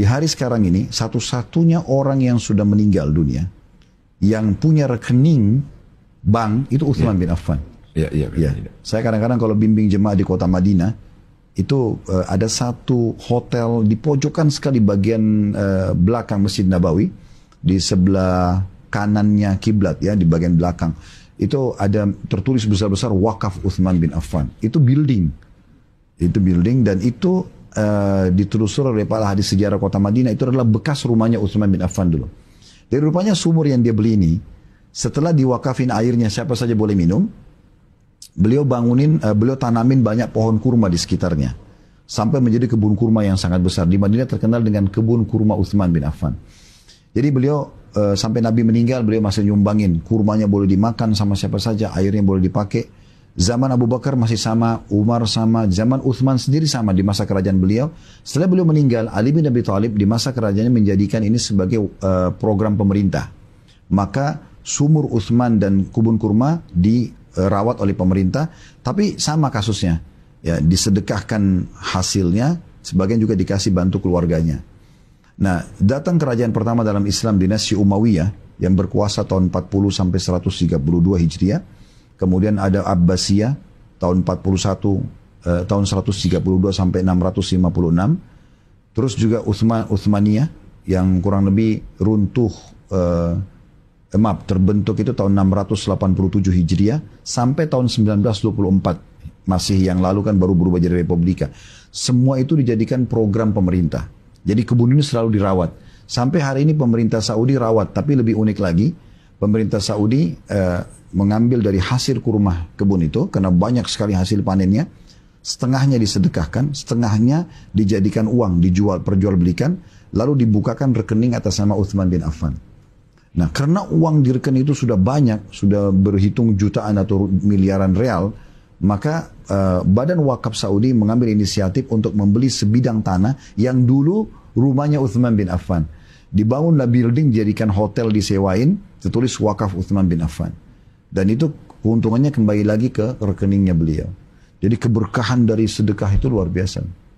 Di hari sekarang ini, satu-satunya orang yang sudah meninggal dunia, yang punya rekening bank, itu Uthman ya. bin Affan. Ya, ya, ya. ya. Saya kadang-kadang kalau bimbing jemaah di kota Madinah, itu uh, ada satu hotel di pojokan sekali bagian uh, belakang Masjid Nabawi, di sebelah kanannya kiblat ya, di bagian belakang. Itu ada tertulis besar-besar wakaf Uthman bin Affan. Itu building. Itu building dan itu uh, ditelusur oleh para hadis sejarah kota Madinah itu adalah bekas rumahnya Utsman bin Affan dulu. Dari rupanya sumur yang dia beli ini, setelah diwakafin airnya siapa saja boleh minum, beliau bangunin, uh, beliau tanamin banyak pohon kurma di sekitarnya. Sampai menjadi kebun kurma yang sangat besar. Di Madinah terkenal dengan kebun kurma Utsman bin Affan. Jadi beliau eh, sampai Nabi meninggal, beliau masih nyumbangin. Kurmanya boleh dimakan sama siapa saja, airnya boleh dipakai Zaman Abu Bakar masih sama, Umar sama, zaman Uthman sendiri sama di masa kerajaan beliau. Setelah beliau meninggal, Ali bin Abi Thalib di masa kerajaannya menjadikan ini sebagai uh, program pemerintah. Maka sumur Uthman dan kubun kurma dirawat oleh pemerintah, tapi sama kasusnya. Ya, disedekahkan hasilnya, sebagian juga dikasih bantu keluarganya. Nah, datang kerajaan pertama dalam Islam dinasti Umayyah yang berkuasa tahun 40 sampai 132 Hijriah Kemudian ada Abbasiyah tahun 41 uh, eh, tahun 132 sampai 656. Terus juga Uthman Uthmaniyah yang kurang lebih runtuh eh, maaf terbentuk itu tahun 687 Hijriah sampai tahun 1924 masih yang lalu kan baru berubah jadi republika. Semua itu dijadikan program pemerintah. Jadi kebun ini selalu dirawat. Sampai hari ini pemerintah Saudi rawat, tapi lebih unik lagi, pemerintah Saudi eh, mengambil dari hasil kurma kebun itu karena banyak sekali hasil panennya setengahnya disedekahkan setengahnya dijadikan uang dijual perjualbelikan lalu dibukakan rekening atas nama Uthman bin Affan nah karena uang di rekening itu sudah banyak sudah berhitung jutaan atau miliaran real maka uh, Badan Wakaf Saudi mengambil inisiatif untuk membeli sebidang tanah yang dulu rumahnya Uthman bin Affan Dibangunlah building, dijadikan hotel disewain, tertulis wakaf Uthman bin Affan. Dan itu keuntungannya kembali lagi ke rekeningnya beliau. Jadi keberkahan dari sedekah itu luar biasa.